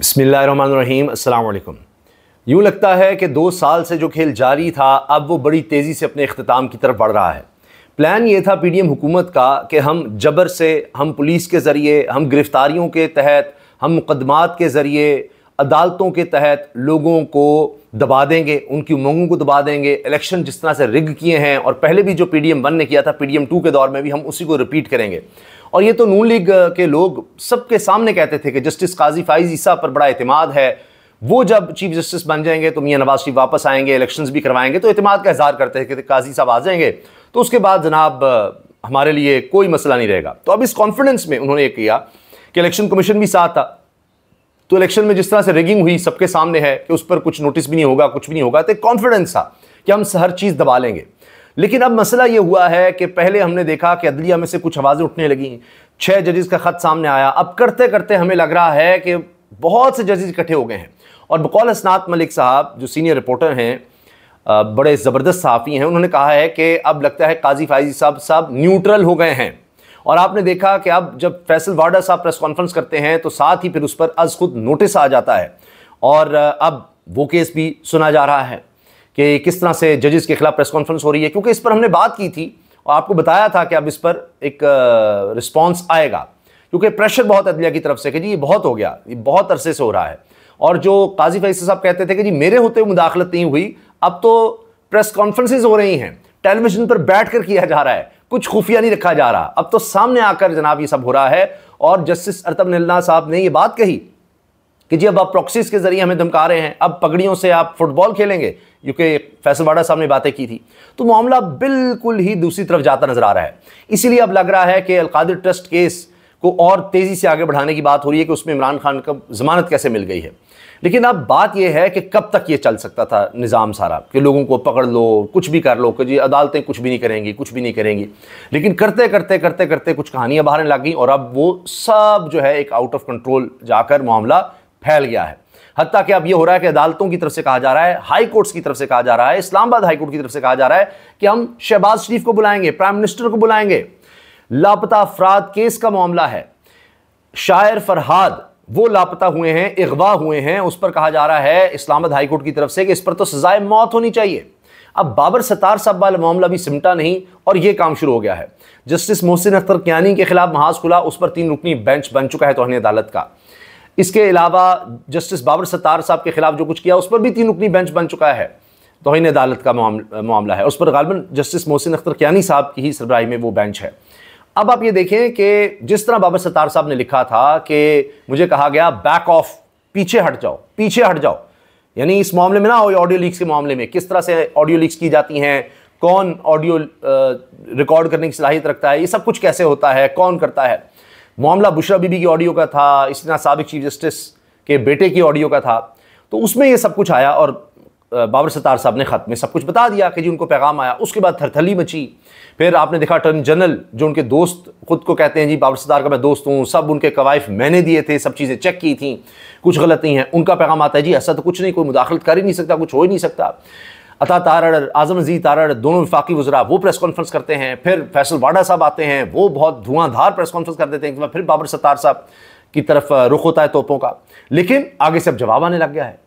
बसमीम अल्लाम यूँ लगता है कि दो साल से जो खेल जारी था अब वो बड़ी तेज़ी से अपने अख्ताम की तरफ बढ़ रहा है प्लान ये था पी डी एम हुकूमत का कि हम जबर से हम पुलिस के ज़रिए हम गिरफ़्तारियों के तहत हम मुकदमात के ज़रिए अदालतों के तहत लोगों को दबा देंगे उनकी उमंगों को दबा देंगे इलेक्शन जिस तरह से रिग किए हैं और पहले भी जो पी डी एम वन ने किया था पी डी एम टू के दौर में भी हम उसी को रिपीट करेंगे और ये तो नून लीग के लोग सबके सामने कहते थे कि जस्टिस काजी फाइज ईसा पर बड़ा अतमाद है वो जब चीफ जस्टिस बन जाएंगे तो मियाँ नवाज शरीफ वापस आएंगे इलेक्शंस भी करवाएंगे तो अतमाद का इजहार करते थे कि काजी साहब आ जाएंगे तो उसके बाद जनाब हमारे लिए कोई मसला नहीं रहेगा तो अब इस कॉन्फिडेंस में उन्होंने ये किया कि इलेक्शन कमीशन भी साथ था तो इलेक्शन में जिस तरह से रेगिंग हुई सबके सामने है कि उस पर कुछ नोटिस भी नहीं होगा कुछ भी नहीं होगा तो एक कॉन्फिडेंस था कि हम हर चीज़ दबा लेंगे लेकिन अब मसला यह हुआ है कि पहले हमने देखा कि अदलिया में से कुछ आवाज़ें उठने लगी छः जजेस का ख़त सामने आया अब करते करते हमें लग रहा है कि बहुत से जजेस इकट्ठे हो गए हैं और बकौल असनात मलिक साहब जो सीनियर रिपोर्टर हैं बड़े ज़बरदस्त साफ़ी हैं उन्होंने कहा है कि अब लगता है काजी फायजी साहब साहब न्यूट्रल हो गए हैं और आपने देखा कि अब जब फैसल वाडा साहब प्रेस कॉन्फ्रेंस करते हैं तो साथ ही फिर उस पर अज खुद नोटिस आ जाता है और अब वो केस भी सुना जा रहा है कि किस तरह से जजेस के खिलाफ प्रेस कॉन्फ्रेंस हो रही है क्योंकि इस पर हमने बात की थी और आपको बताया था कि अब इस पर एक रिस्पॉन्स आएगा क्योंकि प्रेशर बहुत अदलिया की तरफ से कि जी ये बहुत हो गया ये बहुत अरसे से हो रहा है और जो काजी फैसल साहब कहते थे कि जी मेरे होते हुए मुदाखलत नहीं हुई अब तो प्रेस कॉन्फ्रेंसिस हो रही हैं टेलीविजन पर बैठ कर किया जा रहा है कुछ खुफिया नहीं रखा जा रहा अब तो सामने आकर जनाब ये सब हो रहा है और जस्टिस अरतब नल्ला साहब ने ये बात कही कि जी अब आप प्रॉक्सीज के ज़रिए हमें धमका रहे हैं अब पगड़ियों से आप फुटबॉल खेलेंगे क्योंकि फैसलवाड़ा साहब ने बातें की थी तो मामला बिल्कुल ही दूसरी तरफ जाता नजर आ रहा है इसीलिए अब लग रहा है कि अलकादिर ट्रस्ट केस को और तेज़ी से आगे बढ़ाने की बात हो रही है कि उसमें इमरान खान का ज़मानत कैसे मिल गई है लेकिन अब बात यह है कि कब तक ये चल सकता था निज़ाम सारा कि लोगों को पकड़ लो कुछ भी कर लो कि जी अदालतें कुछ भी नहीं करेंगी कुछ भी नहीं करेंगी लेकिन करते करते करते करते कुछ कहानियाँ बाहर लग गई और अब वो सब जो है एक आउट ऑफ कंट्रोल जाकर मामला फैल गया है हती कि अब ये हो रहा है कि अदालतों की तरफ से कहा जा रहा है हाई कोर्ट्स की तरफ से कहा जा रहा है इस्लामाबाद हाई कोर्ट की तरफ से कहा जा रहा है कि हम शहबाज शरीफ को बुलाएंगे प्राइम मिनिस्टर को बुलाएंगे लापता अफराद केस का मामला है शायर फरहाद वो लापता हुए हैं अगवा हुए हैं उस पर कहा जा रहा है इस्लामाबाद हाईकोर्ट की तरफ से कि इस पर तो सजाए मौत होनी चाहिए अब बाबर सतार साहब वाला मामला भी सिमटा नहीं और यह काम शुरू हो गया है जस्टिस मोहसिन अख्तर क्यानी के खिलाफ महाज खुला उस पर तीन रुकनी बेंच बन चुका है तोहनी अदालत का इसके अलावा जस्टिस बाबर सतार साहब के खिलाफ जो कुछ किया उस पर भी तीन रुकनी बेंच बन चुका है तोहन अदालत का मामला है उस पर गालबन जस्टिस मोहसिन अख्तर क्यानी साहब की ही सरबराही में वो बेंच है अब आप ये देखें कि जिस तरह बाबा सत्तार साहब ने लिखा था कि मुझे कहा गया बैक ऑफ पीछे हट जाओ पीछे हट जाओ यानी इस मामले में ना हो ऑडियो लीक्स के मामले में किस तरह से ऑडियो लीक्स की जाती हैं कौन ऑडियो रिकॉर्ड करने की सलाहियत रखता है ये सब कुछ कैसे होता है कौन करता है मामला बुशरा बीबी की ऑडियो का था इस तरह सबक चीफ जस्टिस के बेटे की ऑडियो का था तो उसमें ये सब कुछ आया और बाबर सत्तार साहब ने ख़त में सब कुछ बता दिया कि जी उनको पैगाम आया उसके बाद थरथली मची फिर आपने देखा अटर्नी जनरल जो उनके दोस्त खुद को कहते हैं जी बाबर सत्तार का मैं दोस्त हूँ सब उनके कवायफ मैंने दिए थे सब चीज़ें चेक की थी कुछ गलत नहीं है उनका पैगाम आता है जी ऐसा तो कुछ नहीं कोई मुदाखलत कर ही नहीं सकता कुछ हो ही नहीं सकता अता तारड़ आजम अजी तारड़ दोनों विफाकी वजरा वो प्रेस कॉन्फ्रेंस करते हैं फिर फैसल वाडा साहब आते हैं वो बहुत धुआंधार प्रेस कॉन्फ्रेंस कर देते हैं फिर बाबर सत्तार साहब की तरफ रुख होता है तोपों का लेकिन आगे से अब जवाब आने लग गया है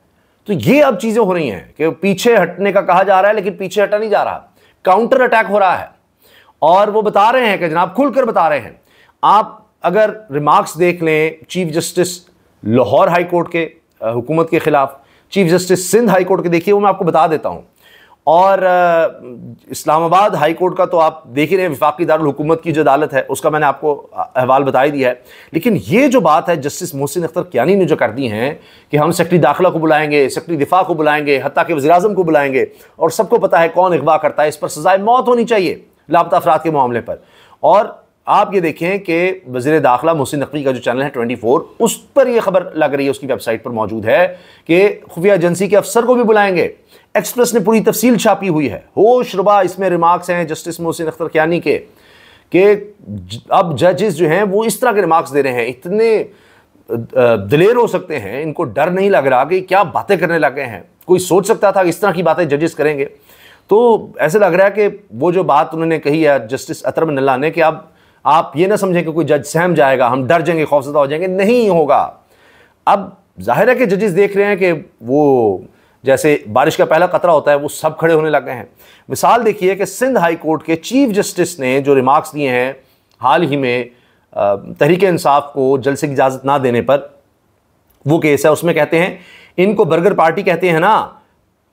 तो ये अब चीजें हो रही हैं कि पीछे हटने का कहा जा रहा है लेकिन पीछे हटा नहीं जा रहा काउंटर अटैक हो रहा है और वो बता रहे हैं कि जनाब खुलकर बता रहे हैं आप अगर रिमार्क्स देख लें चीफ जस्टिस लाहौर हाईकोर्ट के हुकूमत के खिलाफ चीफ जस्टिस सिंध हाईकोर्ट के देखिए वो मैं आपको बता देता हूं और इस्लामाबाद हाई कोर्ट का तो आप देख ही रहे हैं विफाकी दारकूमत की जो अदालत है उसका मैंने आपको अहवाल बता ही दिया है लेकिन ये जो बात है जस्टिस मोहसिन अख्तर क्यानी ने जो कर दी हैं कि हम सेक्रेटरी दाखिला को बुलाएंगे सेक्रेटरी दिफा को बुलाएंगे हती के वजी अजम को बुलाएंगे और सबको पता है कौन अगवा करता है इस पर सजाए मौत होनी चाहिए लापता अफराद के मामले पर और आप ये देखें कि वजीर दाखिला मोहसिन नकवी का जो चैनल है 24 उस पर यह खबर लग रही है उसकी वेबसाइट पर मौजूद है कि खुफिया एजेंसी के अफसर को भी बुलाएंगे एक्सप्रेस ने पूरी तफसील छापी हुई है होश रुबा इसमें रिमार्क्स हैं जस्टिस मोहसिन अख्तर क्यानी के कि अब जजेस जो हैं वो इस तरह के रिमार्क्स दे रहे हैं इतने दिलेर हो सकते हैं इनको डर नहीं लग रहा कि क्या बातें करने लगे हैं कोई सोच सकता था कि इस तरह की बातें जजेस करेंगे तो ऐसे लग रहा है कि वो जो बात उन्होंने कही है जस्टिस अतरम नल्ला ने कि आप आप ये ना समझें कि कोई जज सहम जाएगा हम डर जाएंगे खौफजदा हो जाएंगे नहीं होगा अब जाहिर है कि जजेस देख रहे हैं कि वो जैसे बारिश का पहला कतरा होता है वो सब खड़े होने लग गए हैं मिसाल देखिए कि सिंध हाई कोर्ट के चीफ जस्टिस ने जो रिमार्क्स दिए हैं हाल ही में तहरीक इंसाफ को जलसे की इजाज़त ना देने पर वो केस है उसमें कहते हैं इनको बर्गर पार्टी कहते हैं ना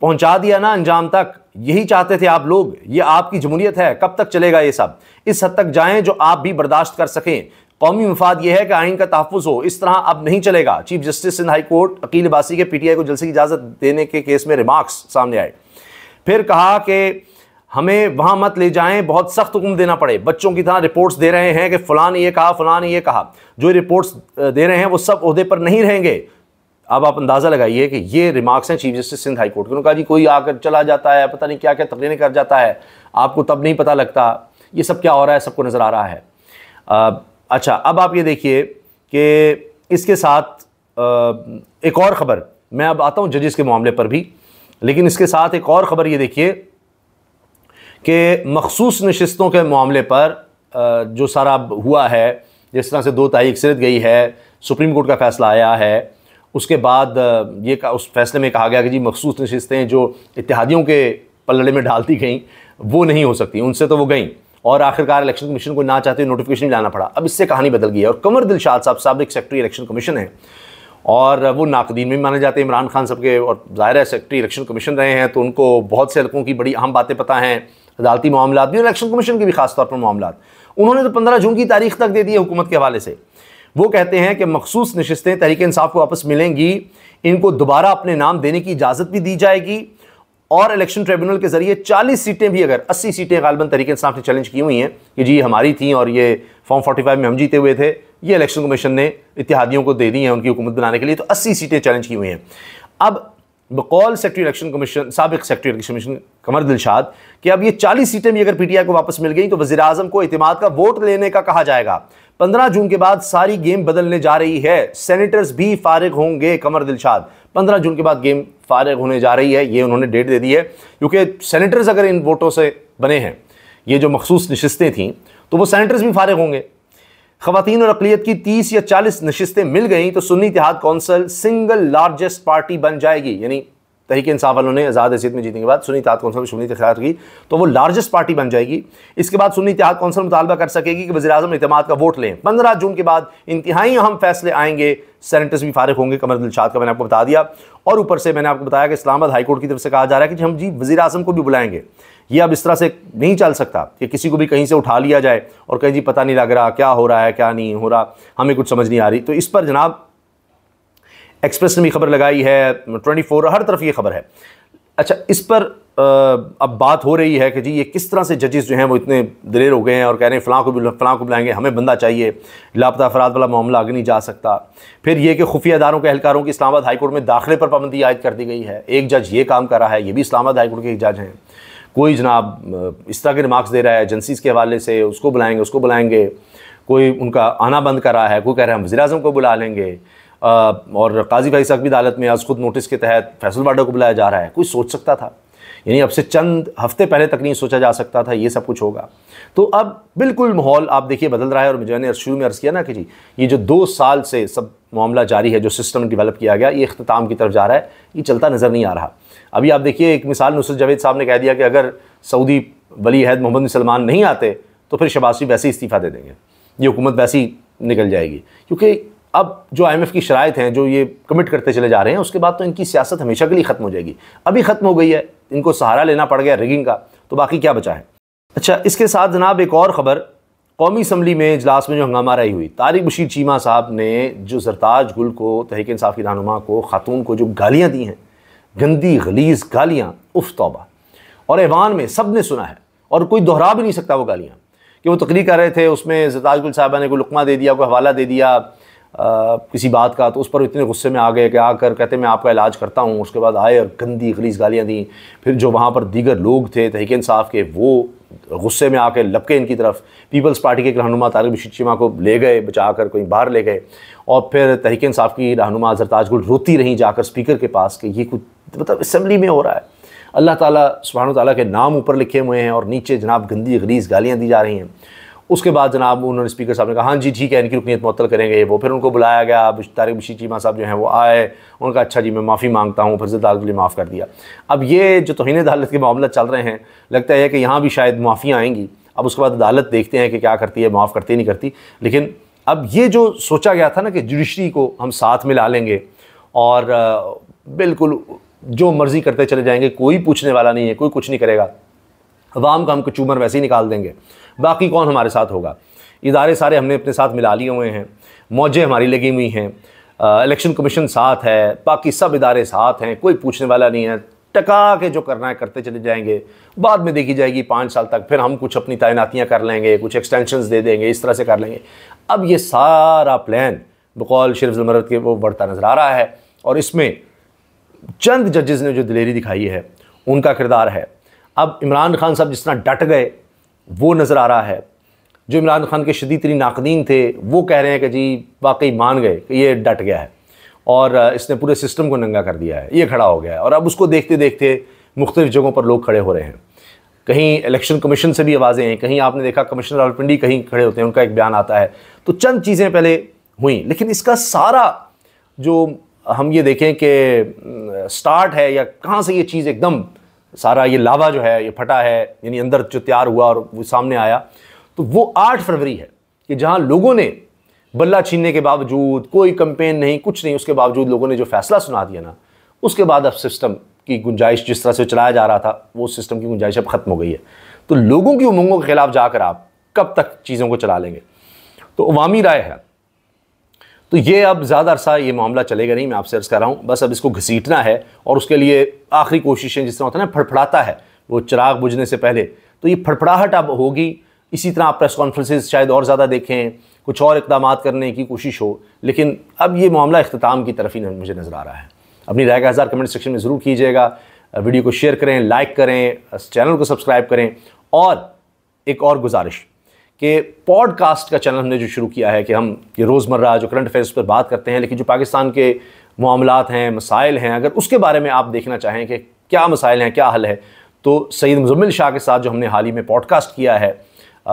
पहुंचा दिया ना अंजाम तक यही चाहते थे आप लोग ये आपकी जमूलियत है कब तक चलेगा ये सब इस हद तक जाएं जो आप भी बर्दाश्त कर सकें कौमी मफाद यह है कि आइन का तहफ़ हो इस तरह अब नहीं चलेगा chief justice Sindh high court Aqeel बासी के पीटीआई को जलसे की इजाज़त देने के केस में रिमार्क्स सामने आए फिर कहा कि हमें वहाँ मत ले जाएं बहुत सख्त हुक्म देना पड़े बच्चों की तरह रिपोर्ट्स दे रहे हैं कि फ़लाने ने ये कहा फलाने ये कहा जो रिपोर्ट्स दे रहे हैं वो सब अहदे पर नहीं रहेंगे अब आप अंदाज़ा लगाइए कि ये रिमार्क्स हैं chief justice Sindh high court के उन्होंने कहा जी कोई आकर चला जाता है पता नहीं क्या क्या तकरीरें कर जाता है आपको तब नहीं पता लगता ये सब क्या हो रहा है सबको नज़र आ रहा है आ, अच्छा अब आप ये देखिए कि इसके साथ आ, एक और ख़बर मैं अब आता हूँ जजेस के मामले पर भी लेकिन इसके साथ एक और ख़बर ये देखिए कि मखसूस नशस्तों के मामले पर आ, जो सारा हुआ है जिस तरह से दो तारीख सिरत गई है सुप्रीम कोर्ट का फैसला आया है उसके बाद ये उस फैसले में कहा गया कि जी मखसूस नशस्तें जो इतिहादियों के पलड़े में डालती गईं वो नहीं हो सकती उनसे तो वो गईं और आखिरकार इलेक्शन कमीशन को ना चाहते नोटिफिकेशन लाना पड़ा अब इससे कहानी बदल गई है और कमर दिलशाद साहब सबक सेक्रेटरी इलेक्शन कमीशन है और वो नाकदीन में माने जाते हैं इमरान खान साहब के और ज़ाहिर है सेक्रेटरी इलेक्शन कमीशन रहे हैं तो उनको बहुत से हल्कों की बड़ी अहम बातें पता हैं अदालती मामला भी और इलेक्शन कमीशन के भी खासतौर पर मामला उन्होंने तो पंद्रह जून की तारीख तक दे दी है हुकूमत के हवाले से वो कहते हैं कि मखसूस नशस्तें तहरीक इंसाफ को वापस मिलेंगी इनको दोबारा अपने नाम देने की इजाज़त भी दी जाएगी और इलेक्शन ट्रिब्यूनल के जरिए 40 सीटें भी अगर 80 सीटें गालबन तरीके इंसाफ ने चैलेंज की हुई हैं कि जी हमारी थी और ये फॉर्म 45 में हम जीते हुए थे ये इलेक्शन कमीशन ने इतिहादियों को दे दी हैं उनकी हुकूमत बनाने के लिए तो अस्सी सीटें चैलेंज की हुई हैं अब बकौल सेक्रेटरी इलेक्शन कमीशन सबक secretary election commission Qamar Dilshad कि अब ये चालीस सीटें भी अगर पी टी आई को वापस मिल गई तो वजी अजम को अतमाद का वोट लेने का कहा जाएगा पंद्रह जून के बाद सारी गेम बदलने जा रही है सेनेटर्स भी फारिग होंगे कमर दिलशाद पंद्रह जून के बाद गेम फारिग होने जा रही है ये उन्होंने डेट दे दी है क्योंकि सेनेटर्स अगर इन वोटों से बने हैं ये जो मखसूस नशस्तें थीं तो वो सेनेटर्स भी फारिग होंगे खवतिन और अकलीत की तीस या चालीस नशस्तें मिल गई तो Sunni Ittehad council single largest party बन जाएगी यानी तहरीक इंसाफ वालों ने आज़ाद हैसियत में जीतने के बाद सुनी इतिहाद कौंसल में शुमनी तैयार की तो वो लार्जेस्ट पार्टी बन जाएगी इसके बाद सुनी इतिहाद कौंसल मुतालबा कर सकेगी कि वजी अजम अहतमाद का वोट लें पंद्रह जून के बाद इंतहाई अहम फैसले आएंगे सेनेटर्स भी फारिग होंगे कमर दिलशाद का मैंने आपको बता दिया और ऊपर से मैंने आपको बताया कि इस्लामाबाद हाईकोर्ट की तरफ से कहा जा रहा है कि हम जी वजी अजम को भी बुलाएंगे ये अब इस तरह से नहीं चल सकता कि किसी को भी कहीं से उठा लिया जाए और कहीं जी पता नहीं लग रहा क्या हो रहा है क्या नहीं हो रहा हमें कुछ समझ नहीं आ रही तो इस पर जनाब एक्सप्रेस ने भी खबर लगाई है ट्वेंटी फोर हर तरफ ये खबर है अच्छा इस पर अब बात हो रही है कि जी ये किस तरह से जजेस जो हैं वो इतने दिलेर हो गए हैं और कह रहे हैं फ़लाँ को भी फ़लाँ को बुलाएंगे हमें बंदा चाहिए लापता अफराद वाला मामला आगे नहीं जा सकता फिर ये कि खुफिया अदारों के अहलकारों की इस्लामाबाद हाईकोर्ट में दाखिले पर पाबंदी आयद कर दी गई है एक जज ये काम कर रहा है ये भी इस्लामाबाद हाईकोर्ट के एक जज हैं कोई जनाब इस तरह के रिमार्क्स दे रहा है एजेंसीज़ के हवाले से उसको बुलाएंगे उसको बुलाएंगे कोई उनका आना बंद कर रहा है कोई कह रहा है हम वजी को बुला लेंगे और काजी भाई साहब की अदालत में आज खुद नोटिस के तहत फैसल वाडा को बुलाया जा रहा है कोई सोच सकता था यानी अब से चंद हफ्ते पहले तक नहीं सोचा जा सकता था ये सब कुछ होगा तो अब बिल्कुल माहौल आप देखिए बदल रहा है और मैंने शुरू में अर्ज़ किया ना कि जी ये जो दो साल से सब मामला जारी है जो सिस्टम डेवलप किया गया ये अख्ताम की तरफ जा रहा है ये चलता नज़र नहीं आ रहा अभी आप देखिए एक मिसाल नुसरत जावेद साहब ने कह दिया कि अगर सऊदी वली अहद मोहम्मद सलमान नहीं आते तो फिर शबाशी वैसे ही इस्तीफ़ा दे देंगे ये हुकूमत वैसी निकल जाएगी क्योंकि अब जो आई की शरात हैं जो ये कमिट करते चले जा रहे हैं उसके बाद तो इनकी सियासत हमेशा के लिए ख़त्म हो जाएगी अभी ख़त्म हो गई है इनको सहारा लेना पड़ गया रिगिंग का तो बाकी क्या बचा है अच्छा इसके साथ जनाब एक और ख़बर कौमी असम्बली में इजलास में जो हंगामा रही हुई तारिक बशीर चीमा साहब ने जो सरताज गुल को तहरीक इंसाफ की रहनुमा को खातून को जो गालियाँ दी हैं गंदी गलीज गालियाँ उफ तोबा और ऐवान में सब ने सुना है और कोई दोहरा भी नहीं सकता वो गालियाँ कि वो तकरीर कर रहे थे उसमें सरताज गुल साहबा ने कोई लुकमा दे दिया कोई हवाला दे दिया किसी बात का तो उस पर इतने गुस्से में आ गए कि आकर कहते मैं आपका इलाज करता हूँ उसके बाद आए और गंदी खलीस गालियाँ दी फिर जो वहाँ पर दीगर लोग थे तहरीक इंसाफ के वो गुस्से में आके लपके इनकी तरफ पीपल्स पार्टी के एक रहनुमा तारक बशीर चीमा को ले गए बचा कर कहीं बाहर ले गए और फिर तहरीक इंसाफ की रहनुमा जरताजगुल रोती रहीं जाकर स्पीकर के पास कि ये कुछ मतलब असम्बली में हो रहा है अल्लाह ताली सुबहान ताली के नाम ऊपर लिखे हुए हैं और नीचे जनाब गंदी गलीस गालियाँ दी जा रही हैं उसके बाद जनाब उन्होंने स्पीकर साहब ने कहा हाँ जी ठीक है इनकी रुकनीत मतल करेंगे वो फिर उनको बुलाया गया तारिक बशी चीमा साहब जो हैं वो आए उनका अच्छा जी मैं माफ़ी मांगता हूँ फिर अदालत के लिए माफ़ कर दिया अब ये जो तोहन अदालत के मामला चल रहे हैं लगता है कि यहाँ भी शायद माफ़ियाँ आएंगी अब उसके बाद अदालत देखते हैं कि क्या करती है माफ़ करती नहीं करती लेकिन अब ये जो सोचा गया था ना कि जुडिशरी को हम साथ में ला लेंगे और बिल्कुल जो मर्ज़ी करते चले जाएंगे कोई पूछने वाला नहीं है कोई कुछ नहीं करेगा अवाम का हम कचूमर वैसे ही निकाल देंगे बाकी कौन हमारे साथ होगा इदारे सारे हमने अपने साथ मिला लिए हुए हैं मौजें हमारी लगी हुई हैं इलेक्शन कमीशन साथ है बाकी सब इदारे साथ हैं कोई पूछने वाला नहीं है टका के जो करना है करते चले जाएंगे बाद में देखी जाएगी पाँच साल तक फिर हम कुछ अपनी तैनातियाँ कर लेंगे कुछ एक्सटेंशन दे देंगे इस तरह से कर लेंगे अब ये सारा प्लान बकौल शरीफ जमरत के वो बढ़ता नज़र आ रहा है और इसमें चंद जजेज़ ने जो दिलेरी दिखाई है उनका किरदार है अब इमरान खान साहब जिस तरह डट गए वो नज़र आ रहा है जो इमरान खान के शदी तरीन नाकदीन थे वो कह रहे हैं कि जी वाकई मान गए कि ये डट गया है और इसने पूरे सिस्टम को नंगा कर दिया है ये खड़ा हो गया है और अब उसको देखते देखते मुख्तलिफ़ जगहों पर लोग खड़े हो रहे हैं कहीं इलेक्शन कमीशन से भी आवाज़ें हैं कहीं आपने देखा कमिश्नर रावलपिंडी कहीं खड़े होते हैं उनका एक बयान आता है तो चंद चीज़ें पहले हुई लेकिन इसका सारा जो हम ये देखें कि स्टार्ट है या कहाँ से ये चीज़ एकदम सारा ये लावा जो है ये फटा है यानी अंदर जो तैयार हुआ और वो सामने आया तो वो आठ फरवरी है कि जहाँ लोगों ने बल्ला छीनने के बावजूद कोई कंपेन नहीं कुछ नहीं उसके बावजूद लोगों ने जो फैसला सुना दिया ना उसके बाद अब सिस्टम की गुंजाइश जिस तरह से चलाया जा रहा था वो सिस्टम की गुंजाइश अब ख़त्म हो गई है तो लोगों की उमंगों के खिलाफ जाकर आप कब तक चीज़ों को चला लेंगे तो अवामी राय है तो ये अब ज़्यादा अरसा ये मामला चलेगा नहीं मैं आपसे अर्ज़ कर रहा हूँ बस अब इसको घसीटना है और उसके लिए आखिरी कोशिशें जिस तरह होता है ना फड़फड़ाता है वो चिराग बुझने से पहले तो ये फड़फड़ाहट अब होगी इसी तरह आप प्रेस कॉन्फ्रेंसेज शायद और ज़्यादा देखें कुछ और इकदाम करने की कोशिश हो लेकिन अब ये मामला अख्ताम की तरफ ही मुझे नज़र आ रहा है अपनी राय का हज़ार कमेंट सेक्शन में ज़रूर कीजिएगा वीडियो को शेयर करें लाइक करें चैनल को सब्सक्राइब करें और एक और गुजारिश कि पॉडकास्ट का चैनल हमने जो शुरू किया है कि हम ये रोज़मर्रा जो करंट अफेयर्स पर बात करते हैं लेकिन जो पाकिस्तान के मामला हैं मसाइल हैं अगर उसके बारे में आप देखना चाहें कि क्या मसाइल हैं क्या हल है तो सईद मुजम्मिल शाह के साथ जो हमने हाल ही में पॉडकास्ट किया है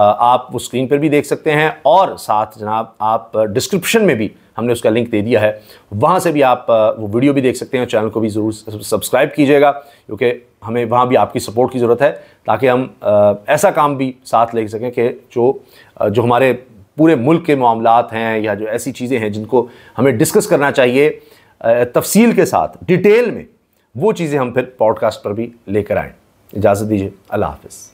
आप वो स्क्रीन पर भी देख सकते हैं और साथ जनाब आप डिस्क्रिप्शन में भी हमने उसका लिंक दे दिया है वहाँ से भी आप वो वीडियो भी देख सकते हैं चैनल को भी ज़रूर सब्सक्राइब कीजिएगा क्योंकि हमें वहाँ भी आपकी सपोर्ट की ज़रूरत है ताकि हम ऐसा काम भी साथ ले सकें कि जो जो हमारे पूरे मुल्क के मामला हैं या जो ऐसी चीज़ें हैं जिनको हमें डिस्कस करना चाहिए तफसील के साथ डिटेल में वो चीज़ें हम फिर पॉडकास्ट पर भी लेकर आएँ इजाज़त दीजिए अल्लाह हाफ़